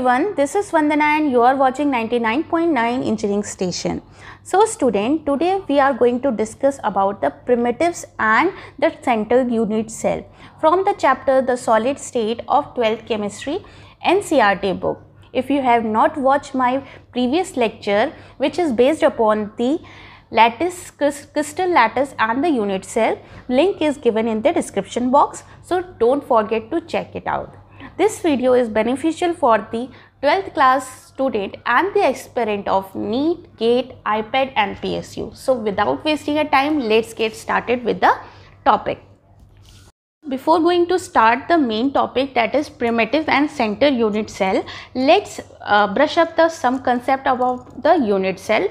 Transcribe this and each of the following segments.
everyone, this is Vandana and you are watching 99.9 Engineering Station. So student, today we are going to discuss about the primitives and the central unit cell from the chapter The Solid State of 12th Chemistry NCRT book. If you have not watched my previous lecture which is based upon the lattice, crystal lattice and the unit cell, link is given in the description box. So don't forget to check it out. This video is beneficial for the 12th class student and the aspirant of NEET, GATE, IPAD and PSU. So without wasting a time, let's get started with the topic. Before going to start the main topic that is primitive and center unit cell, let's uh, brush up the some concept about the unit cell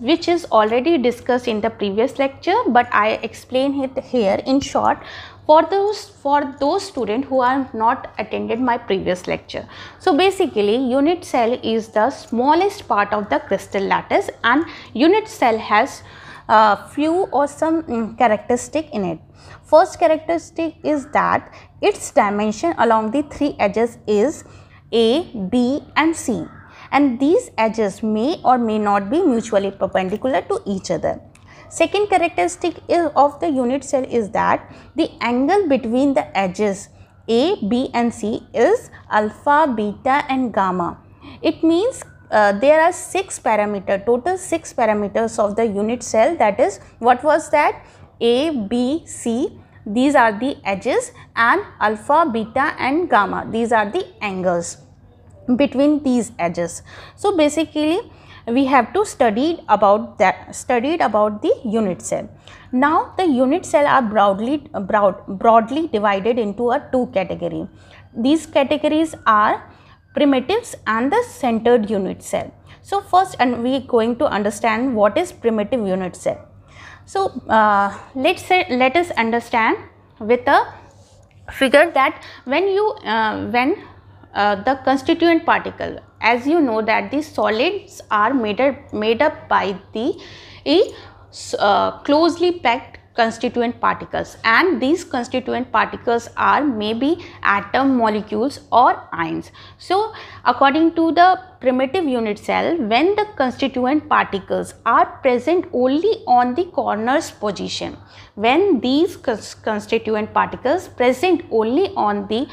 which is already discussed in the previous lecture but I explain it here in short for those for those students who are not attended my previous lecture. So basically unit cell is the smallest part of the crystal lattice and unit cell has uh, few or some um, characteristic in it. First characteristic is that its dimension along the three edges is A, B and C and these edges may or may not be mutually perpendicular to each other. Second characteristic of the unit cell is that the angle between the edges A, B and C is alpha, beta and gamma. It means uh, there are 6 parameter, total 6 parameters of the unit cell that is what was that? A, B, C, these are the edges and alpha, beta and gamma, these are the angles between these edges. So basically we have to studied about that studied about the unit cell. Now the unit cell are broadly broad, broadly divided into a two category. These categories are primitives and the centered unit cell. So first and we going to understand what is primitive unit cell. So uh, let's say let us understand with a figure that when you uh, when uh, the constituent particle as you know that the solids are made up, made up by the uh, closely packed constituent particles and these constituent particles are maybe atom molecules or ions. So according to the primitive unit cell when the constituent particles are present only on the corners position when these constituent particles present only on the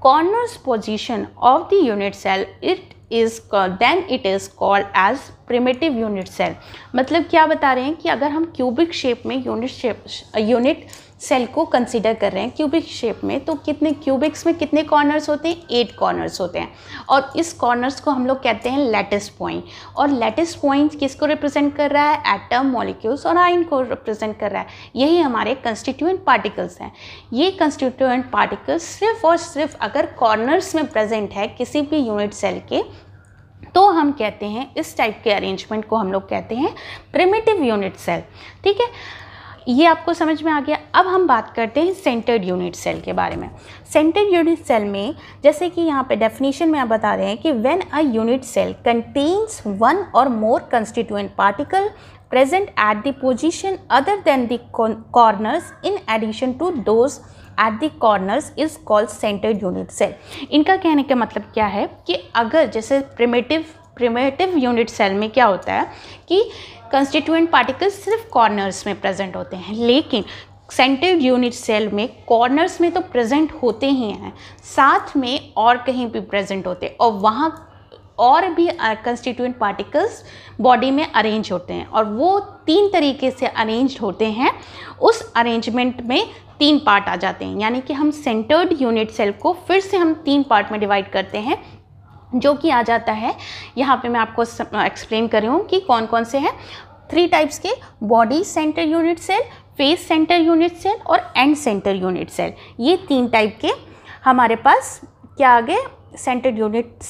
corners position of the unit cell it is then it is called as primitive unit cell मतलब क्या बता रहे हैं कि अगर हम cubic shape में unit shape unit cell को कंसिडर कर रहे हैं क्यूबिक शेप में तो कितने क्यूबिक्स में कितने कॉर्नर्स होते हैं एट कॉर्नर्स होते हैं और इस कॉर्नर्स को हम लोग कहते हैं लेटेस पॉइंट और लेटेस पॉइंट किसको रिप्रेजेंट कर रहा है एटम मॉलिक्यूल्स और आइन को रिप्रेजेंट कर रहा है यही हमारे कंस्टिट्यूएंट पार्टिकल्स हैं ये कंस्टिट्यूएंट पार्टिकल्स सिर्फ और सिर्फ अगर कॉर्नर्स में प्रेजेंट है किसी भी यूनिट सेल के तो हम कहते हैं इस टाइप के अरेंजमेंट को हम लोग कहते हैं प्रिमेटिव यूनिट सेल ठीक है ये आपको समझ में आ गया अब हम बात करते हैं सेंटर्ड यूनिट सेल के बारे में सेंटर्ड यूनिट सेल में जैसे कि यहाँ पे डेफिनेशन में आप बता रहे हैं कि when a unit cell contains one और more constituent particle present at the position other than the corners in addition to those at the corners is called centered unit cell इनका कहने का मतलब क्या है कि अगर जैसे प्रिमेटिव प्रिमेटिव यूनिट सेल में क्या होता है कि कंस्टिट्यूएंट पार्टिकल्स सिर्फ कॉर्नर्स में प्रेजेंट होते हैं लेकिन सेंट्रल यूनिट सेल में कॉर्नर्स में तो प्रेजेंट होते ही हैं साथ में और कहीं भी प्रेजेंट होते हैं और वहाँ और भी कंस्टिट्यूएंट पार्टिकल्स बॉडी में अरेंज होते हैं और वो तीन तरीके से अरेंज होते हैं उस अरेंजमेंट में तीन पार्ट आ जाते हैं यानी कि हम सेंटर्ड यूनिट सेल को फिर से हम तीन पार्ट में डिवाइड करते हैं जो कि आ जाता है यहाँ पे मैं आपको एक्सप्लेन कर रही हूँ कि कौन कौन से हैं थ्री टाइप्स के body center unit cell face center unit cell और एंड सेंटर यूनिट सेल ये तीन टाइप के हमारे पास क्या आ गए सेंटर यूनिट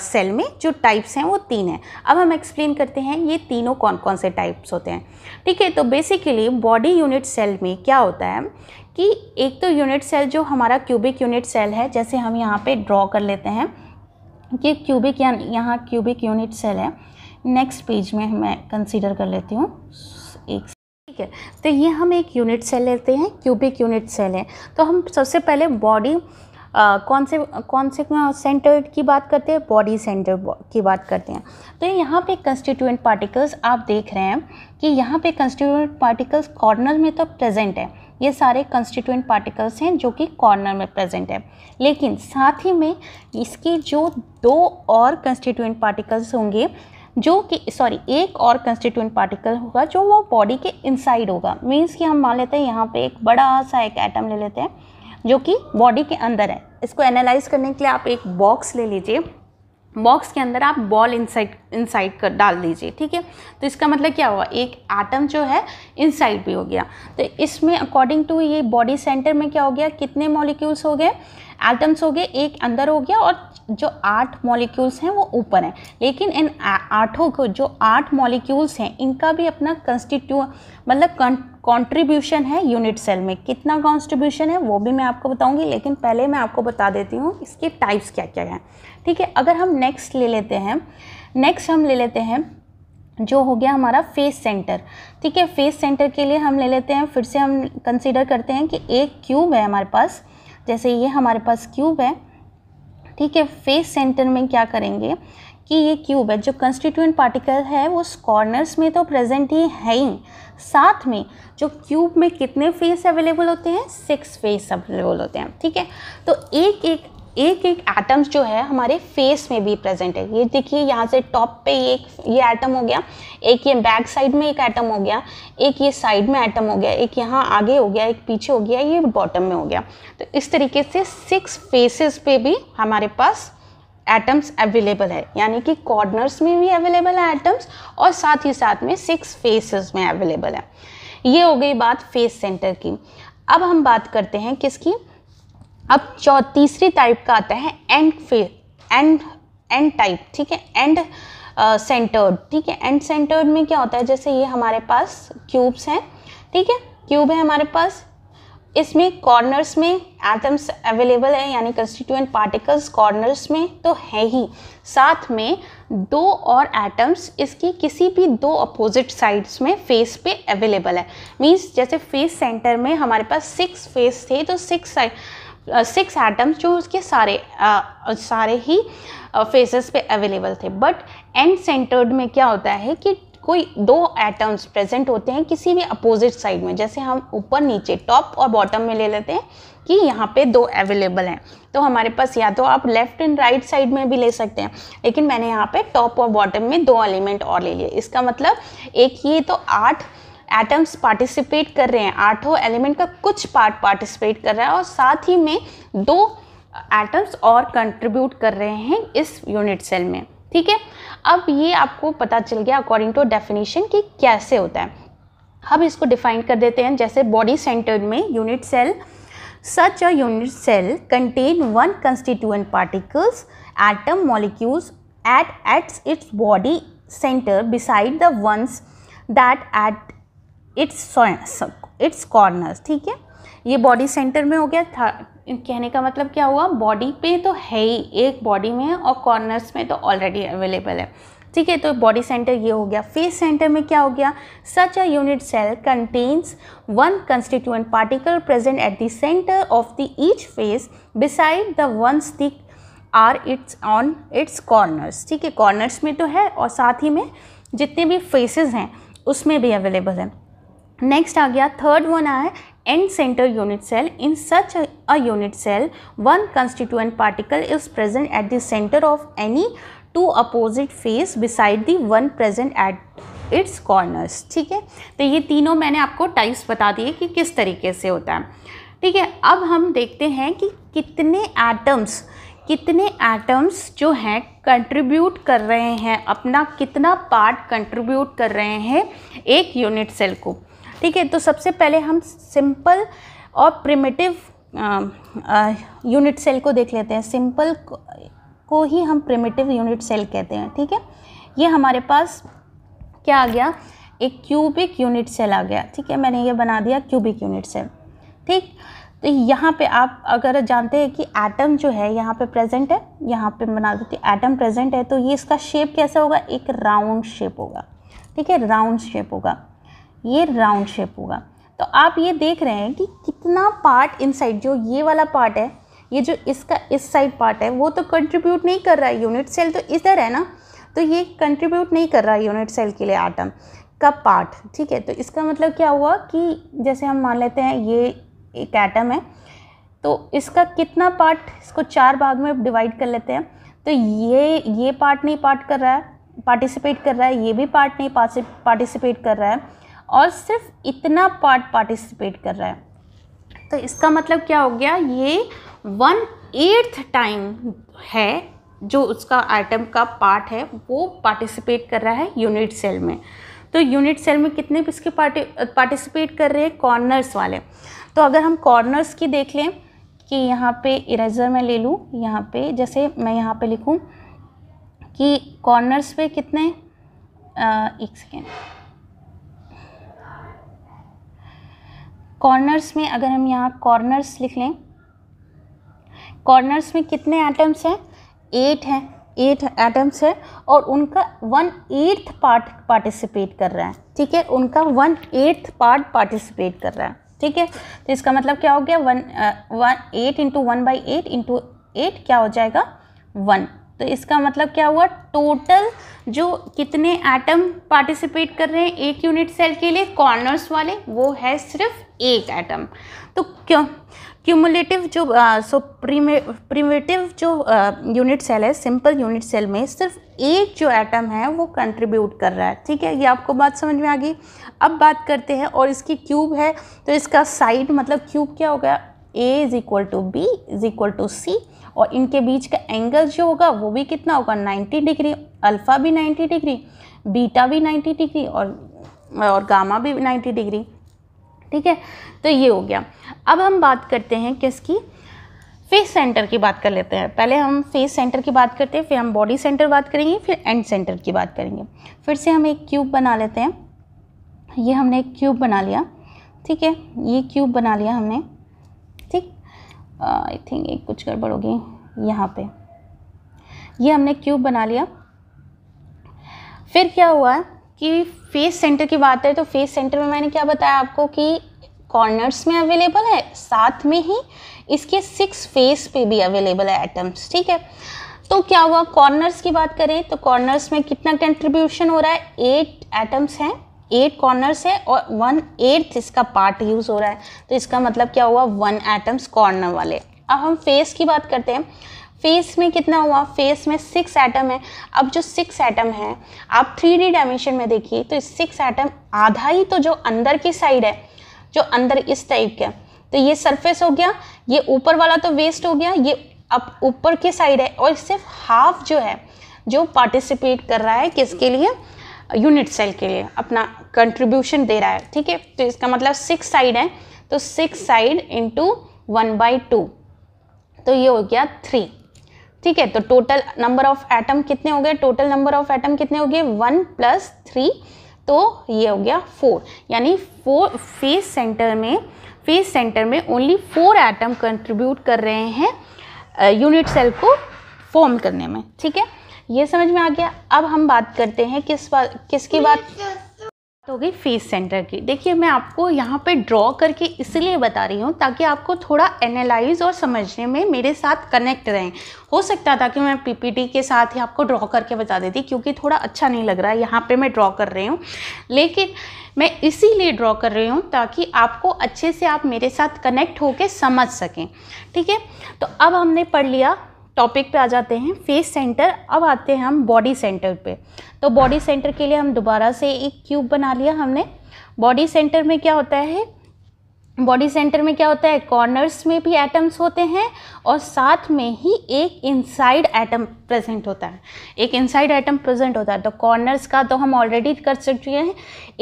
सेल में जो टाइप्स हैं वो तीन हैं अब हम एक्सप्लेन करते हैं ये तीनों कौन कौन से टाइप्स होते हैं ठीक है तो बेसिकली बॉडी यूनिट सेल में क्या होता है कि एक तो यूनिट सेल जो हमारा क्यूबिक यूनिट सेल है जैसे हम यहाँ पे ड्रॉ कर लेते हैं कि क्यूबिक या यहाँ क्यूबिक यूनिट सेल है नेक्स्ट पेज में मैं कंसीडर कर लेती हूँ एक ठीक है तो ये हम एक यूनिट सेल लेते हैं क्यूबिक यूनिट सेल है तो हम सबसे पहले बॉडी कौन से कौन से सेंटर की बात करते हैं बॉडी सेंटर की बात करते हैं तो यहाँ पे कंस्टिट्यूएंट पार्टिकल्स आप देख रहे हैं कि यहाँ पे कंस्टिट्यूएंट पार्टिकल्स कॉर्नर में तो प्रेजेंट है ये सारे कंस्टिट्यूंट पार्टिकल्स हैं जो कि कॉर्नर में प्रेजेंट है लेकिन साथ ही में इसके जो दो और कंस्टिट्यूंट पार्टिकल्स होंगे जो कि सॉरी एक और कंस्टिट्यूंट पार्टिकल होगा जो वो बॉडी के इनसाइड होगा मीन्स कि हम मान लेते हैं यहाँ पे एक बड़ा सा एक एटम ले लेते हैं जो कि बॉडी के अंदर है इसको एनालाइज करने के लिए आप एक बॉक्स ले लीजिए बॉक्स के अंदर आप बॉल इनसाइड इनसाइड कर डाल दीजिए ठीक है तो इसका मतलब क्या हुआ एक आटम जो है इनसाइड भी हो गया तो इसमें अकॉर्डिंग टू ये बॉडी सेंटर में क्या हो गया कितने मॉलिक्यूल्स हो गए एटम्स हो गए एक अंदर हो गया और जो आठ मॉलिक्यूल्स हैं वो ऊपर हैं लेकिन इन आठों को जो आठ मॉलिक्यूल्स हैं इनका भी अपना कंस्टिट्यू मतलब कंट्रीब्यूशन है यूनिट सेल में कितना कॉन्स्ट्रीब्यूशन है वो भी मैं आपको बताऊंगी लेकिन पहले मैं आपको बता देती हूँ इसके टाइप्स क्या क्या हैं ठीक है अगर हम नेक्स्ट ले लेते हैं नेक्स्ट हम ले लेते हैं जो हो गया हमारा फेस सेंटर ठीक है फेस सेंटर के लिए हम ले लेते हैं फिर से हम कंसिडर करते हैं कि एक क्यूब है हमारे पास जैसे ये हमारे पास क्यूब है ठीक है फेस सेंटर में क्या करेंगे कि ये क्यूब है जो कंस्टिट्यूंट पार्टिकल है वो कॉर्नर्स में तो प्रेजेंट ही है ही साथ में जो क्यूब में कितने फेस अवेलेबल होते हैं सिक्स फेस अवेलेबल होते हैं ठीक है तो एक एक एक एक एटम्स जो है हमारे फेस में भी प्रेजेंट है ये देखिए यहाँ से टॉप पे ये ये एटम हो गया एक ये बैक साइड में एक एटम हो गया एक ये साइड में एटम हो गया एक यहाँ आगे हो गया एक पीछे हो गया ये बॉटम में हो गया तो इस तरीके से सिक्स फेसेस पे भी हमारे पास एटम्स अवेलेबल है यानी कि कॉर्नर्स में भी अवेलेबल है एटम्स और साथ ही साथ में सिक्स फेसेस में अवेलेबल है ये हो गई बात फेस सेंटर की अब हम बात करते हैं किसकी अब चौ तीसरी टाइप का आता है end face end end type ठीक है एंड सेंटर्ड ठीक है एंड सेंटर्ड में क्या होता है जैसे ये हमारे पास क्यूब्स हैं ठीक है क्यूब है हमारे पास इसमें कॉर्नर्स में एटम्स अवेलेबल है यानी कंस्टिट्यूएंट पार्टिकल्स कॉर्नर्स में तो है ही साथ में दो और एटम्स इसकी किसी भी दो अपोजिट साइड्स में फेस पे अवेलेबल है मींस जैसे फेस सेंटर में हमारे पास सिक्स फेस थे तो सिक्स साइड सिक्स एटम्स जो उसके सारे आ, सारे ही फेसेस पे अवेलेबल थे बट एंड सेंटर्ड में क्या होता है कि कोई दो एटम्स प्रेजेंट होते हैं किसी भी अपोजिट साइड में जैसे हम ऊपर नीचे टॉप और बॉटम में ले लेते हैं कि यहाँ पे दो अवेलेबल हैं तो हमारे पास या तो आप लेफ्ट एंड राइट साइड में भी ले सकते हैं लेकिन मैंने यहाँ पे टॉप और बॉटम में दो एलिमेंट और ले लिए इसका मतलब एक ये तो आठ एटम्स पार्टिसिपेट कर रहे हैं आठों एलिमेंट का कुछ पार्ट पार्टिसिपेट कर रहा है और साथ ही में दो एटम्स और कंट्रीब्यूट कर रहे हैं इस यूनिट सेल में ठीक है अब ये आपको पता चल गया अकॉर्डिंग टू डेफिनेशन कि कैसे होता है हम इसको डिफाइन कर देते हैं जैसे बॉडी सेंटर में unit cell such a unit cell contain one constituent particles atom molecules at एट्स its body center beside the ones that at its its corners ठीक है ये बॉडी सेंटर में हो गया था कहने का मतलब क्या हुआ बॉडी पे तो है ही एक बॉडी में है और कॉर्नर्स में तो ऑलरेडी अवेलेबल है ठीक है तो बॉडी सेंटर ये हो गया फेस सेंटर में क्या हो गया such a unit cell contains one constituent particle present at the center of the each face beside the one stick are its on its corners ठीक है कॉर्नर्स में तो है और साथ ही में जितने भी फेसेस हैं उसमें भी अवेलेबल है नेक्स्ट आ गया थर्ड वन आया end center unit cell in such a unit cell one constituent particle is present at at the of any two opposite face beside beside the at its corners ठीक है तो ये तीनों मैंने आपको टाइप्स बता दिए कि किस तरीके से होता है ठीक है अब हम देखते हैं कि कितने एटम्स कितने एटम्स जो हैं कंट्रीब्यूट कर रहे हैं अपना कितना पार्ट कंट्रीब्यूट कर रहे हैं एक यूनिट सेल को ठीक है तो सबसे पहले हम सिंपल और प्रिमेटिव यूनिट सेल को देख लेते हैं सिंपल को ही हम प्रिमेटिव यूनिट सेल कहते हैं ठीक है ये हमारे पास क्या आ गया एक क्यूबिक यूनिट सेल आ गया ठीक है मैंने ये बना दिया क्यूबिक यूनिट सेल ठीक तो यहाँ पे आप अगर जानते हैं कि एटम जो है यहाँ पे प्रेजेंट है यहाँ पे बना देती एटम प्रेजेंट है तो ये इसका शेप कैसा होगा एक राउंड शेप होगा ठीक है राउंड शेप होगा ये राउंड शेप होगा तो आप ये देख रहे हैं कि कितना पार्ट इनसाइड जो ये वाला पार्ट है ये जो इसका इस साइड पार्ट है वो तो कंट्रीब्यूट नहीं कर रहा है यूनिट सेल तो इधर है ना तो ये कंट्रीब्यूट नहीं कर रहा है यूनिट सेल के लिए आटम का पार्ट ठीक है तो इसका मतलब क्या हुआ कि जैसे हम मान लेते हैं ये एक एटम है तो इसका कितना पार्ट इसको चार भाग में डिवाइड कर लेते हैं तो ये ये पार्ट नहीं पार्ट कर रहा है पार्टिसिपेट कर रहा है ये भी पार्ट नहीं पार्टिसिपेट कर रहा है और सिर्फ इतना पार्ट पार्टिसिपेट कर रहा है तो इसका मतलब क्या हो गया ये वन एट्थ टाइम है जो उसका आइटम का पार्ट है वो पार्टिसिपेट कर रहा है यूनिट सेल में तो यूनिट सेल में कितने इसके पार्टी पार्टिसिपेट कर रहे हैं कॉर्नर्स वाले तो अगर हम कॉर्नर्स की देख लें कि यहाँ पे इरेजर में ले लूँ यहाँ पे जैसे मैं यहाँ पे लिखूँ कि कॉर्नर्स पे कितने आ, एक सेकेंड कॉर्नर्स में अगर हम यहाँ कॉर्नर्स लिख लें कॉर्नर्स में कितने एटम्स हैं एट हैं एट एटम्स है और उनका वन एट्थ पार्ट पार्टिसिपेट कर रहा है ठीक है उनका वन एट्थ पार्ट पार्टिसिपेट कर रहा है ठीक है तो इसका मतलब क्या हो गया one one eight into one by eight into eight क्या हो जाएगा वन तो इसका मतलब क्या हुआ टोटल जो कितने एटम पार्टिसिपेट कर रहे हैं एक यूनिट सेल के लिए कॉर्नर्स वाले वो है सिर्फ एक एटम तो क्यों क्यूमुलेटिव जो सो प्रीमे प्रीमेटिव जो यूनिट uh, सेल है सिंपल यूनिट सेल में सिर्फ एक जो एटम है वो कंट्रीब्यूट कर रहा है ठीक है ये आपको बात समझ में आ गई अब बात करते हैं और इसकी क्यूब है तो इसका साइड मतलब क्यूब क्या हो गया A is equal to B is equal to C और इनके बीच का एंगल जो होगा वो भी कितना होगा 90 डिग्री अल्फ़ा भी 90 डिग्री बीटा भी 90 डिग्री और और गामा भी 90 डिग्री ठीक है तो ये हो गया अब हम बात करते हैं किसकी फेस सेंटर की बात कर लेते हैं पहले हम फेस सेंटर की बात करते हैं फिर हम बॉडी सेंटर बात करेंगे फिर एंड सेंटर की बात करेंगे फिर से हम एक क्यूब बना लेते हैं ये हमने एक क्यूब बना लिया ठीक है ये क्यूब बना लिया हमने ठीक आई थिंक एक कुछ गड़बड़ होगी यहाँ पे ये हमने क्यूब बना लिया फिर क्या हुआ कि फेस सेंटर की बात है तो फेस सेंटर में मैंने क्या बताया आपको कि कॉर्नर्स में अवेलेबल है साथ में ही इसके सिक्स फेस पे भी अवेलेबल है एटम्स ठीक है तो क्या हुआ कॉर्नर्स की बात करें तो कॉर्नर्स में कितना कंट्रीब्यूशन हो रहा है एट एटम्स हैं एट कॉर्नर्स है और वन एट्थ इसका पार्ट यूज़ हो रहा है तो इसका मतलब क्या हुआ वन एटम्स कॉर्नर वाले अब हम फेस की बात करते हैं फेस में कितना हुआ फेस में सिक्स एटम है अब जो सिक्स एटम है आप थ्री डी डायमेंशन में देखिए तो सिक्स एटम आधा ही तो जो अंदर की साइड है जो अंदर इस टाइप का तो ये सरफेस हो गया ये ऊपर वाला तो वेस्ट हो गया ये अब ऊपर की साइड है और सिर्फ हाफ जो है जो पार्टिसिपेट कर रहा है किसके लिए यूनिट सेल के लिए अपना कंट्रीब्यूशन दे रहा है ठीक है तो इसका मतलब सिक्स साइड है तो six side into one by two तो ये हो गया थ्री ठीक है तो टोटल नंबर ऑफ एटम कितने हो गए टोटल नंबर ऑफ एटम कितने हो गए वन प्लस थ्री तो ये हो गया फोर यानी फोर फेस सेंटर में फेस सेंटर में ओनली फोर एटम कंट्रीब्यूट कर रहे हैं यूनिट सेल को फॉर्म करने में ठीक है ये समझ में आ गया अब हम बात करते हैं किस बात किसकी बात हो गई फेस सेंटर की देखिए मैं आपको यहाँ पे ड्रॉ करके इसलिए बता रही हूँ ताकि आपको थोड़ा एनालाइज और समझने में मेरे साथ कनेक्ट रहें हो सकता था कि मैं पीपीटी के साथ ही आपको ड्रॉ करके बता देती क्योंकि थोड़ा अच्छा नहीं लग रहा है यहाँ पे मैं ड्रॉ कर रही हूँ लेकिन मैं इसीलिए ड्रॉ कर रही हूँ ताकि आपको अच्छे से आप मेरे साथ कनेक्ट होकर समझ सकें ठीक है तो अब हमने पढ़ लिया टॉपिक पे आ जाते हैं फेस सेंटर अब आते हैं हम बॉडी सेंटर पे तो बॉडी सेंटर के लिए हम दोबारा से एक क्यूब बना लिया हमने बॉडी सेंटर में क्या होता है बॉडी सेंटर में क्या होता है कॉर्नर्स में भी एटम्स होते हैं और साथ में ही एक इनसाइड एटम प्रेजेंट होता है एक इनसाइड एटम प्रेजेंट होता है तो कॉर्नर्स का तो हम ऑलरेडी कर चुके हैं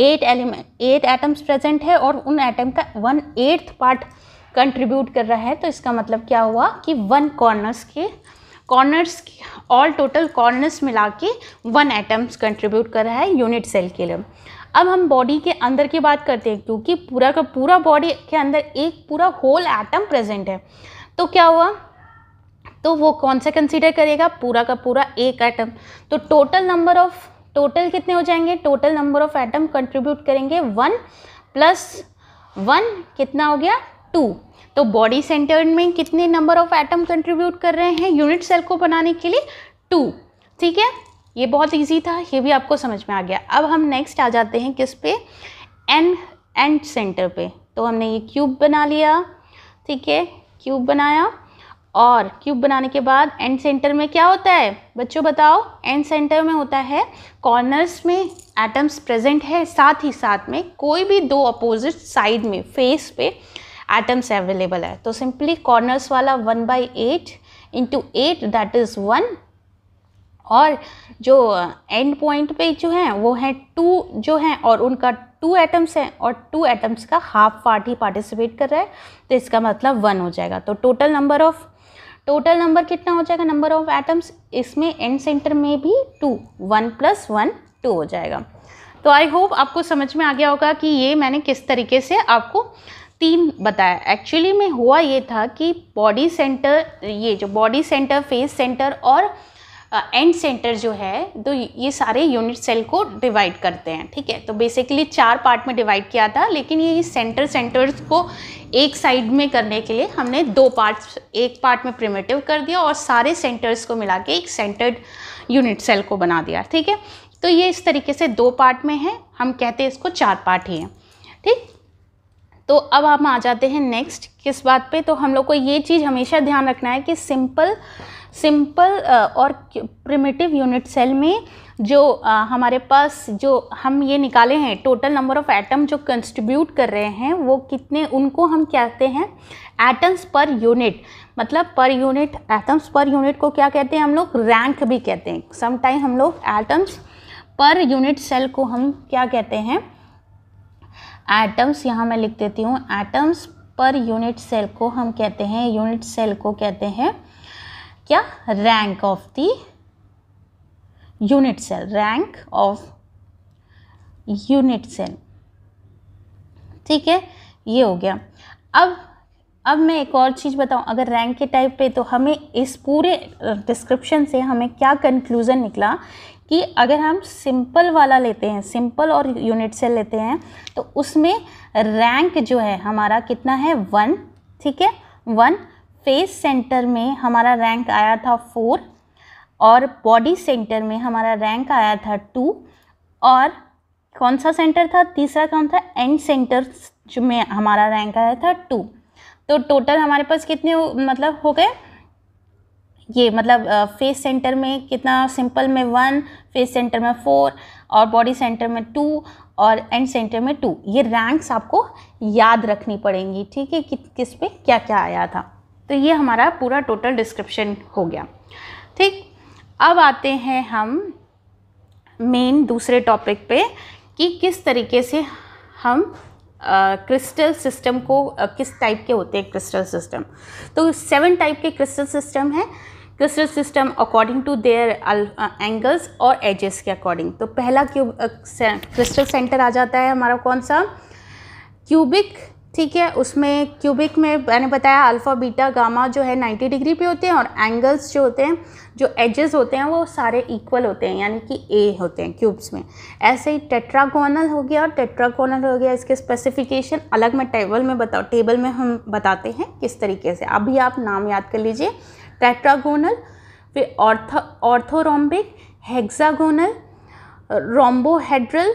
eight element eight atoms present है और उन एटम का वन एट्थ पार्ट कंट्रीब्यूट कर रहा है तो इसका मतलब क्या हुआ कि वन कॉर्नर्स के कॉर्नर्स ऑल टोटल कॉर्नर्स मिला के वन एटम्स कंट्रीब्यूट कर रहा है यूनिट सेल के लिए अब हम बॉडी के अंदर की बात करते हैं क्योंकि पूरा का पूरा बॉडी के अंदर एक पूरा होल एटम प्रेजेंट है तो क्या हुआ तो वो कौन सा कंसीडर करेगा पूरा का पूरा एक एटम तो टोटल नंबर ऑफ टोटल कितने हो जाएंगे total number of atom contribute करेंगे वन प्लस वन कितना हो गया टू तो बॉडी सेंटर में कितने नंबर ऑफ एटम कंट्रीब्यूट कर रहे हैं यूनिट सेल को बनाने के लिए टू ठीक है ये बहुत इजी था ये भी आपको समझ में आ गया अब हम नेक्स्ट आ जाते हैं किस पे एन एंड सेंटर पे तो हमने ये क्यूब बना लिया ठीक है क्यूब बनाया और क्यूब बनाने के बाद एंड सेंटर में क्या होता है बच्चों बताओ एंड सेंटर में होता है कॉर्नर्स में एटम्स प्रेजेंट है साथ ही साथ में कोई भी दो अपोजिट साइड में फेस पे एटम्स अवेलेबल है तो सिंपली कॉर्नर्स वाला one by eight into eight that is one और जो एंड uh, पॉइंट पे जो है वो है टू जो है और उनका टू एटम्स हैं और टू एटम्स का हाफ पार्ट ही पार्टिसिपेट कर रहा है तो इसका मतलब वन हो जाएगा तो total number of total number कितना हो जाएगा नंबर ऑफ एटम्स इसमें एंड सेंटर में भी two one plus one two हो जाएगा तो आई होप आपको समझ में आ गया होगा कि ये मैंने किस तरीके से आपको तीन बताया एक्चुअली में हुआ ये था कि बॉडी सेंटर ये जो बॉडी सेंटर फेस सेंटर और एंड uh, सेंटर जो है तो ये सारे यूनिट सेल को डिवाइड करते हैं ठीक है तो बेसिकली चार पार्ट में डिवाइड किया था लेकिन ये सेंटर सेंटर्स को एक साइड में करने के लिए हमने दो पार्ट्स एक पार्ट में प्रिमेटिव कर दिया और सारे सेंटर्स को मिला के एक सेंटर्ड यूनिट सेल को बना दिया ठीक है तो ये इस तरीके से दो पार्ट में है हम कहते हैं इसको चार पार्ट ही हैं ठीक तो अब हम आ जाते हैं नेक्स्ट किस बात पे तो हम लोग को ये चीज़ हमेशा ध्यान रखना है कि सिंपल सिंपल और प्रिमिटिव यूनिट सेल में जो आ, हमारे पास जो हम ये निकाले हैं टोटल नंबर ऑफ़ एटम जो कंस्ट्रीब्यूट कर रहे हैं वो कितने उनको हम कहते हैं एटम्स पर यूनिट मतलब per unit atoms per unit को क्या कहते हैं हम लोग रैंक भी कहते हैं समटाइम हम लोग एटम्स पर यूनिट सेल को हम क्या कहते हैं एटम्स यहाँ मैं लिख देती हूँ एटम्स पर यूनिट सेल को हम कहते हैं यूनिट सेल को कहते हैं क्या rank of the unit cell rank of unit cell ठीक है ये हो गया अब अब मैं एक और चीज़ बताऊं अगर रैंक के टाइप पे तो हमें इस पूरे डिस्क्रिप्शन से हमें क्या कंक्लूज़न निकला कि अगर हम सिंपल वाला लेते हैं सिंपल और यूनिट सेल लेते हैं तो उसमें रैंक जो है हमारा कितना है वन ठीक है वन फेस सेंटर में हमारा रैंक आया था फोर और बॉडी सेंटर में हमारा रैंक आया था टू और कौन सा सेंटर था तीसरा कौन था एंड सेंटर में हमारा रैंक आया था टू तो टोटल हमारे पास कितने मतलब हो गए ये मतलब फेस सेंटर में कितना सिंपल में वन फेस सेंटर में फोर और बॉडी सेंटर में टू और एंड सेंटर में टू ये रैंक्स आपको याद रखनी पड़ेंगी ठीक है कि, किस पे क्या क्या आया था तो ये हमारा पूरा टोटल डिस्क्रिप्शन हो गया ठीक अब आते हैं हम मेन दूसरे टॉपिक पे कि किस तरीके से हम क्रिस्टल सिस्टम को किस टाइप के होते हैं क्रिस्टल सिस्टम तो सेवन टाइप के क्रिस्टल सिस्टम हैं crystal system according to their angles और एजेस के अकॉर्डिंग तो पहला क्यूब क्रिस्टल सेंटर आ जाता है हमारा कौन सा क्यूबिक ठीक है उसमें क्यूबिक में मैंने बताया अल्फ़ा बीटा गामा जो है 90 डिग्री पे होते हैं और एंगल्स जो होते हैं जो एजेस होते हैं वो सारे इक्वल होते हैं यानी कि ए होते हैं क्यूब्स में ऐसे ही टेट्रागोनल हो गया और टेट्रागोनल हो गया इसके स्पेसिफिकेशन अलग में टेबल में बताऊँ टेबल में हम बताते हैं किस तरीके से अभी आप नाम याद कर लीजिए टेट्रागोनल फिर ऑर्थो ऑर्थोरोम्बिक हेक्सागोनल रोम्बोहेड्रल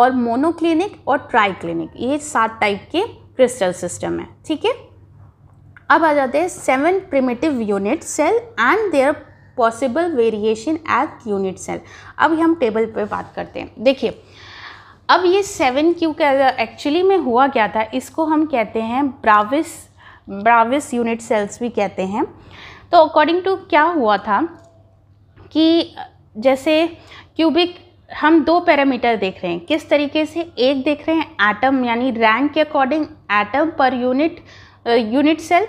और मोनोक्लिनिक और ट्राइक्लिनिक ये सात टाइप के क्रिस्टल सिस्टम है ठीक है अब आ जाते हैं seven primitive unit cell and their possible variation at unit cell अब हम टेबल पे बात करते हैं देखिए अब ये सेवन क्यू एक्चुअली में हुआ क्या था इसको हम कहते हैं ब्राविस ब्राविस यूनिट सेल्स भी कहते हैं तो अकॉर्डिंग टू क्या हुआ था कि जैसे क्यूबिक हम दो पैरामीटर देख रहे हैं किस तरीके से एक देख रहे हैं एटम यानी रैंक के according atom per unit unit cell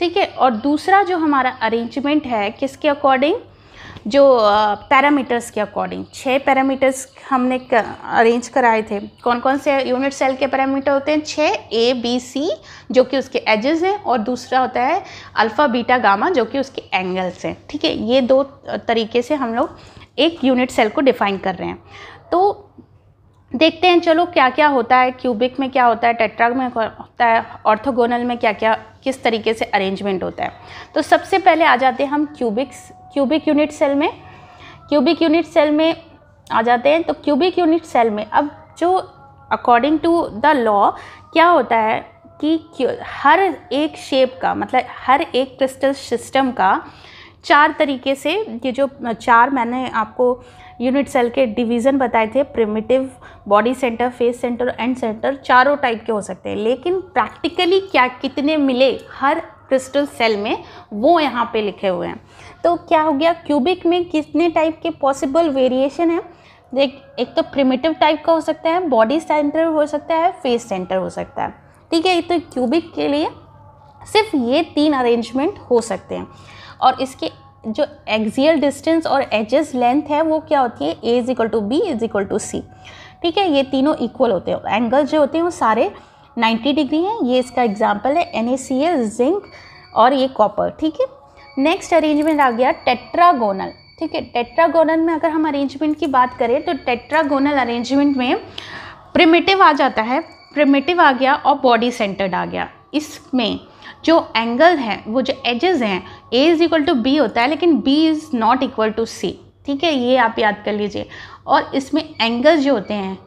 ठीक है और दूसरा जो हमारा अरेंजमेंट है किसके अकॉर्डिंग जो पैरामीटर्स के अकॉर्डिंग छः पैरामीटर्स हमने अरेंज कराए थे कौन कौन से यूनिट सेल के पैरामीटर होते हैं छः ए बी सी जो कि उसके एजेस हैं और दूसरा होता है अल्फ़ा बीटा गामा जो कि उसके एंगल्स हैं ठीक है ये दो तरीके से हम लोग एक यूनिट सेल को डिफाइन कर रहे हैं तो देखते हैं चलो क्या क्या होता है क्यूबिक में क्या होता है टेट्राग में होता है ऑर्थोगोनल में क्या क्या किस तरीके से अरेंजमेंट होता है तो सबसे पहले आ जाते हैं हम क्यूबिक्स क्यूबिक यूनिट सेल में क्यूबिक यूनिट सेल में आ जाते हैं तो क्यूबिक यूनिट सेल में अब जो अकॉर्डिंग टू द लॉ क्या होता है कि हर एक शेप का मतलब हर एक क्रिस्टल सिस्टम का चार तरीके से ये जो चार मैंने आपको यूनिट सेल के डिवीज़न बताए थे primitive body center face center end center चारों टाइप के हो सकते हैं लेकिन प्रैक्टिकली क्या कितने मिले हर क्रिस्टल सेल में वो यहाँ पे लिखे हुए हैं तो क्या हो गया क्यूबिक में कितने टाइप के पॉसिबल वेरिएशन है देख एक तो प्रिमिटिव टाइप का हो सकता है बॉडी सेंटर हो सकता है फेस सेंटर हो सकता है ठीक है तो क्यूबिक के लिए सिर्फ ये तीन अरेंजमेंट हो सकते हैं और इसके जो एक्सियल डिस्टेंस और एजेस लेंथ है वो क्या होती है A is equal to B is equal to C ठीक है ये तीनों इक्वल होते हैं एंगल जो होते हैं वो सारे 90 डिग्री हैं ये इसका एग्जाम्पल है एन जिंक और ये कॉपर ठीक है नेक्स्ट अरेंजमेंट आ गया टेट्रागोनल ठीक है टेट्रागोनल में अगर हम अरेंजमेंट की बात करें तो टेट्रागोनल अरेंजमेंट में प्रिमेटिव आ जाता है प्रिमेटिव आ गया और बॉडी सेंटर्ड आ गया इसमें जो एंगल है वो जो एजेस हैं A is equal to B होता है लेकिन B is not equal to C ठीक है ये आप याद कर लीजिए और इसमें एंगल जो होते हैं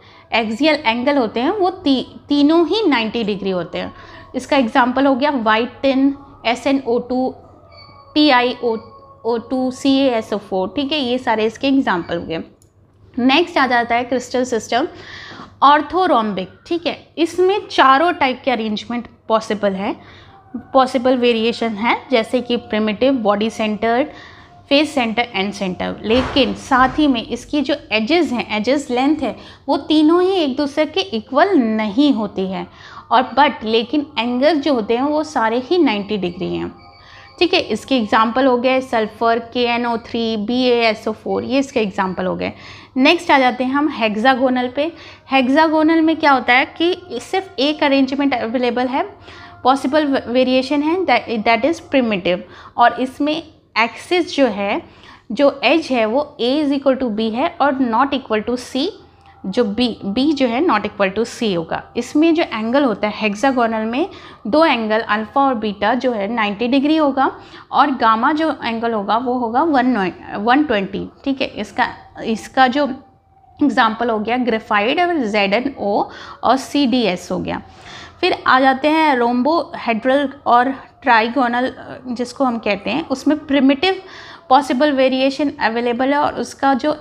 एक्सियल एंगल होते हैं वो ती, तीनों ही 90 डिग्री होते हैं इसका एग्जाम्पल हो गया white tin S N O two T I O O two C A S O four ठीक है ये सारे इसके एग्जाम्पल हो गए नेक्स्ट आ जाता है क्रिस्टल सिस्टम ऑर्थोरोम्बिक ठीक है इसमें चारों टाइप के अरेंजमेंट पॉसिबल है पॉसिबल वेरिएशन है जैसे कि primitive body centered face center end center लेकिन साथ ही में इसकी जो एजेस हैं एजेस लेंथ है वो तीनों ही एक दूसरे के इक्वल नहीं होती है और बट लेकिन एंगल जो होते हैं वो सारे ही 90 डिग्री हैं ठीक है इसके एग्जाम्पल हो गए सल्फर के N O three B S O four ये इसके एग्जाम्पल हो गए नेक्स्ट आ जाते हैं हम हेक्सागोनल पे हेक्सागोनल में क्या होता है कि सिर्फ एक अरेंजमेंट अवेलेबल है पॉसिबल वेरिएशन है दैट इज़ प्रिमिटिव और इसमें एक्सिस जो है जो एज है वो A is equal to B है और नॉट इक्वल टू सी जो बी बी जो है नॉट इक्वल टू सी होगा इसमें जो एंगल होता है हेक्सागोनल में दो एंगल अल्फ़ा और बीटा जो है 90 डिग्री होगा और गामा जो एंगल होगा वो होगा वन वन ट्वेंटी ठीक है इसका इसका जो एग्ज़ाम्पल हो गया ग्रेफाइड और जेड एन ओ और सी डी एस हो गया फिर आ जाते हैं रोम्बोहेड्रल और ट्राइगोनल जिसको हम कहते हैं उसमें प्रिमिटिव पॉसिबल वेरिएशन अवेलेबल है और उसका जो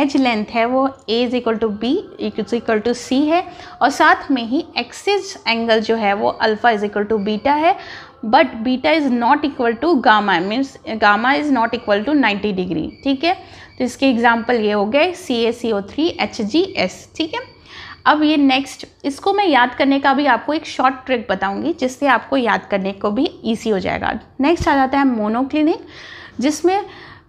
एज लेंथ है वो A is equal to B is equal to C है और साथ में ही एक्सिस एंगल जो है वो alpha is equal to beta है but beta is not equal to gamma means gamma is not equal to 90 degree ठीक है तो इसके एग्जाम्पल ये हो गए C A C O three H G S ठीक है अब ये नेक्स्ट इसको मैं याद करने का भी आपको एक शॉर्ट ट्रिक बताऊंगी जिससे आपको याद करने को भी ईजी हो जाएगा नेक्स्ट आ जाता है मोनोक्लिनिक जिसमें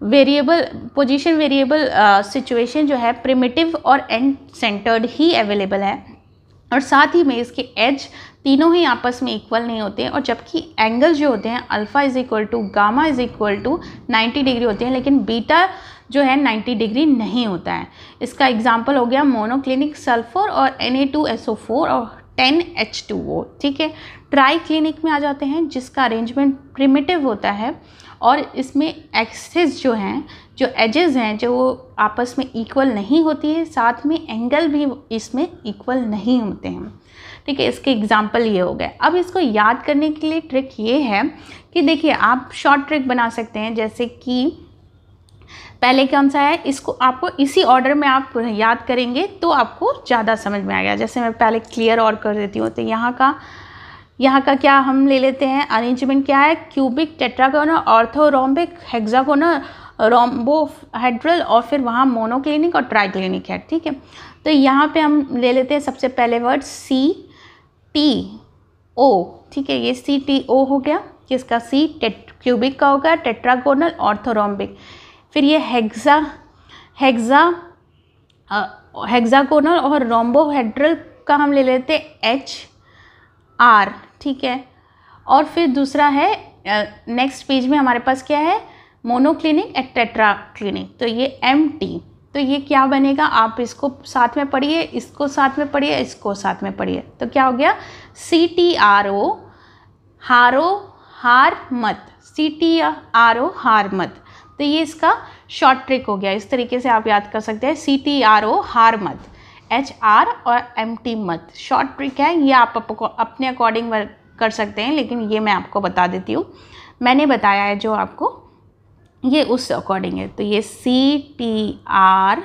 वेरिएबल पोजीशन वेरिएबल सिचुएशन जो है प्रिमिटिव और एंड सेंटर्ड ही अवेलेबल है और साथ ही में इसके एज तीनों ही आपस में इक्वल नहीं होते हैं और जबकि एंगल जो होते हैं alpha is equal to gamma is equal to 90 degree होते हैं लेकिन बीटा जो है 90 डिग्री नहीं होता है इसका एग्जाम्पल हो गया मोनोक्लिनिक सल्फर और Na2SO4 और 10H2O ठीक है ट्राई क्लिनिक में आ जाते हैं जिसका अरेंजमेंट प्रिमिटिव होता है और इसमें एक्सेस जो हैं जो एजेस हैं जो वो आपस में इक्वल नहीं होती है साथ में एंगल भी इसमें इक्वल नहीं होते हैं ठीक है इसके एग्जाम्पल ये हो गए अब इसको याद करने के लिए ट्रिक ये है कि देखिए आप शॉर्ट ट्रिक बना सकते हैं जैसे कि पहले कौन सा है इसको आपको इसी ऑर्डर में आप याद करेंगे तो आपको ज़्यादा समझ में आ गया जैसे मैं पहले क्लियर और कर देती हूँ तो यहाँ का यहाँ का क्या हम ले लेते हैं अरेंजमेंट क्या है cubic tetragonal orthorhombic hexagonal rhombohedral और फिर वहाँ मोनोक्लिनिक और ट्राइक्लिनिक है ठीक है तो यहाँ पे हम ले लेते हैं सबसे पहले वर्ड सी टी ओ ठीक है ये सी टी ओ हो गया किसका सी टेट क्यूबिक का होगा टेट्रागोनल ऑर्थोरोम्बिक फिर ये हेक्सा हेक्सा हेक्साकोनल और रोम्बोहेड्रल का हम ले लेते एच आर ठीक है और फिर दूसरा है नेक्स्ट पेज में हमारे पास क्या है मोनोक्लिनिक एंड टेट्रा क्लिनिक तो ये एम टी तो ये क्या बनेगा आप इसको साथ में पढ़िए इसको साथ में पढ़िए इसको साथ में पढ़िए तो क्या हो गया सी टी आर ओ हारो हार मत सी टी आर ओ हार मत तो ये इसका शॉर्ट ट्रिक हो गया इस तरीके से आप याद कर सकते हैं सी टी आर ओ हार मत एच आर और एम टी मत शॉर्ट ट्रिक है ये आप अपने अकॉर्डिंग वर्क कर सकते हैं लेकिन ये मैं आपको बता देती हूँ मैंने बताया है जो आपको ये उस अकॉर्डिंग है तो ये C T R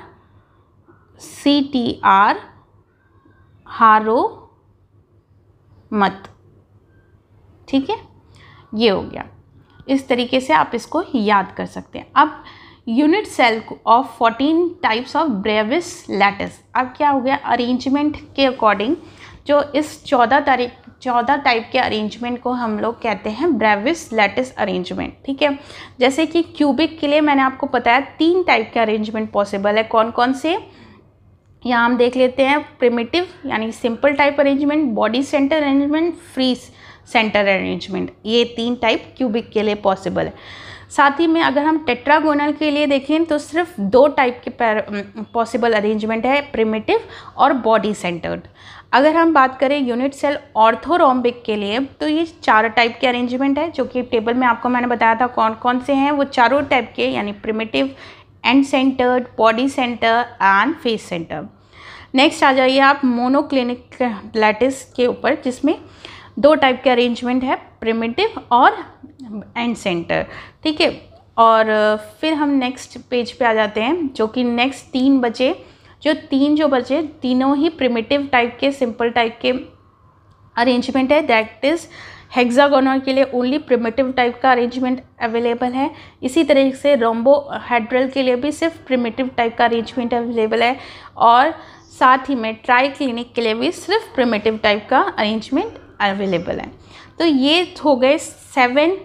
C T R हारो मत ठीक है ये हो गया इस तरीके से आप इसको याद कर सकते हैं अब unit cell of fourteen types of Bravais lattice अब क्या हो गया अरेंजमेंट के अकॉर्डिंग जो इस चौदह तारीख चौदह टाइप के अरेंजमेंट को हम लोग कहते हैं ब्रेविस लैटिस अरेंजमेंट ठीक है जैसे कि क्यूबिक के लिए मैंने आपको बताया तीन टाइप के अरेंजमेंट पॉसिबल है कौन कौन से यहाँ हम देख लेते हैं प्रिमिटिव यानी simple type arrangement body center arrangement face center arrangement ये तीन टाइप क्यूबिक के लिए पॉसिबल है साथ ही में अगर हम टेट्रागोनल के लिए देखें तो सिर्फ दो टाइप के पॉसिबल अरेंजमेंट है प्रिमिटिव और बॉडी सेंटर्ड अगर हम बात करें यूनिट सेल ऑर्थोरोम्बिक के लिए तो ये चार टाइप के अरेंजमेंट है जो कि टेबल में आपको मैंने बताया था कौन कौन से हैं वो चारों टाइप के यानी primitive end centered body center end face center next आ जाइए आप मोनोक्लिनिक लैटिस के ऊपर जिसमें दो टाइप के अरेंजमेंट है प्रिमिटिव और एंड सेंटर ठीक है और फिर हम नेक्स्ट पेज पे आ जाते हैं जो कि नेक्स्ट तीन बचे जो तीन जो बचे तीनों ही प्रिमिटिव टाइप के सिंपल टाइप के अरेंजमेंट है दैट इज़ हेक्सागोनल के लिए ओनली प्रिमिटिव टाइप का अरेंजमेंट अवेलेबल है इसी तरह से रोम्बो हेड्रल के लिए भी सिर्फ प्रिमिटिव टाइप का अरेंजमेंट अवेलेबल है और साथ ही में ट्राई क्लिनिक के लिए भी सिर्फ प्रिमिटिव टाइप का अरेंजमेंट अवेलेबल हैं तो ये हो गए सेवन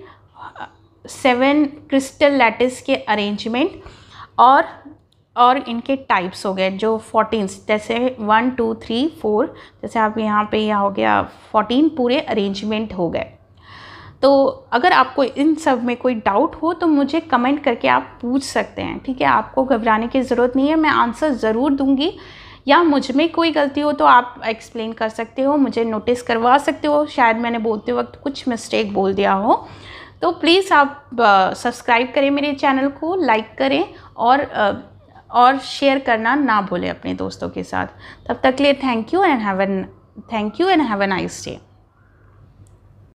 सेवन क्रिस्टल लैटिस के अरेंजमेंट और और इनके टाइप्स हो गए जो फोर्टीन जैसे वन टू थ्री फोर जैसे आप यहाँ पे यह हो गया फोर्टीन पूरे अरेंजमेंट हो गए तो अगर आपको इन सब में कोई डाउट हो तो मुझे कमेंट करके आप पूछ सकते हैं ठीक है आपको घबराने की ज़रूरत नहीं है मैं आंसर ज़रूर दूँगी या मुझ में कोई गलती हो तो आप एक्सप्लेन कर सकते हो मुझे नोटिस करवा सकते हो शायद मैंने बोलते वक्त कुछ मिस्टेक बोल दिया हो तो प्लीज़ आप सब्सक्राइब करें मेरे चैनल को लाइक करें और आ, और शेयर करना ना भूलें अपने दोस्तों के साथ तब तक लिए thank you and have an thank you and have an nice day